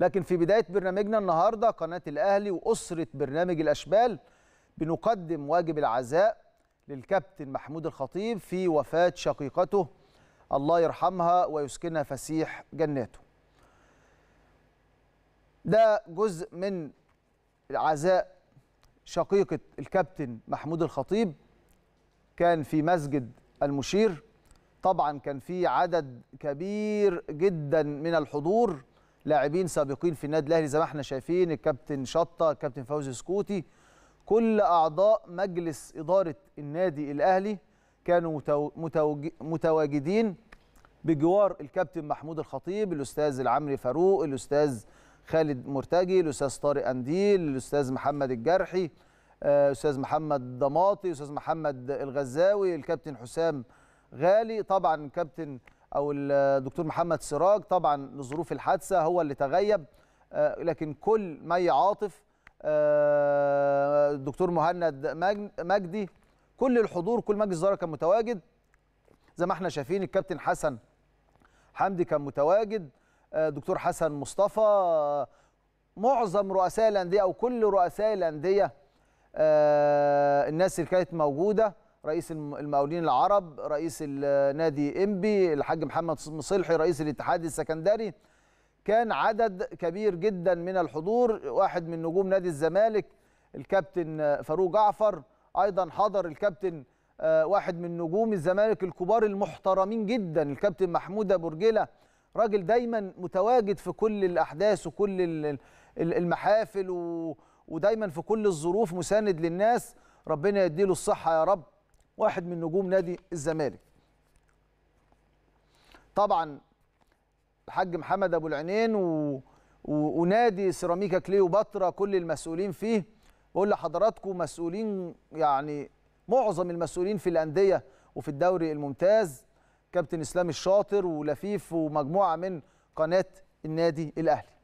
لكن في بداية برنامجنا النهاردة قناة الأهلي وأسرة برنامج الأشبال بنقدم واجب العزاء للكابتن محمود الخطيب في وفاة شقيقته الله يرحمها ويسكنها فسيح جناته ده جزء من عزاء شقيقة الكابتن محمود الخطيب كان في مسجد المشير طبعا كان في عدد كبير جدا من الحضور لاعبين سابقين في النادي الاهلي زي ما احنا شايفين الكابتن شطه الكابتن فوزي سكوتي كل اعضاء مجلس اداره النادي الاهلي كانوا متواجدين بجوار الكابتن محمود الخطيب الاستاذ العمري فاروق الاستاذ خالد مرتجي الاستاذ طارق انديل الاستاذ محمد الجرحي آه، استاذ محمد ضماطي استاذ محمد الغزاوي الكابتن حسام غالي طبعا كابتن او الدكتور محمد سراج طبعا لظروف الحادثه هو اللي تغيب آه، لكن كل مي عاطف الدكتور آه، مهند مجدي كل الحضور كل مجلس الاداره كان متواجد زي ما احنا شايفين الكابتن حسن حمدي كان متواجد آه، دكتور حسن مصطفى معظم رؤساء الانديه او كل رؤساء الانديه الناس اللي كانت موجوده رئيس المقاولين العرب رئيس النادي إنبي الحاج محمد مصلحي رئيس الاتحاد السكندري كان عدد كبير جدا من الحضور واحد من نجوم نادي الزمالك الكابتن آه، فاروق جعفر ايضا حضر الكابتن آه، واحد من نجوم الزمالك الكبار المحترمين جدا الكابتن محمود ابو رجله راجل دايما متواجد في كل الاحداث وكل المحافل ودايما في كل الظروف مساند للناس ربنا يديله الصحه يا رب واحد من نجوم نادي الزمالك طبعا الحاج محمد ابو العينين و... و... ونادي سيراميكا كليوباترا كل المسؤولين فيه بقول لحضراتكم مسؤولين يعني معظم المسؤولين في الانديه وفي الدوري الممتاز كابتن اسلام الشاطر ولفيف ومجموعه من قناه النادي الاهلي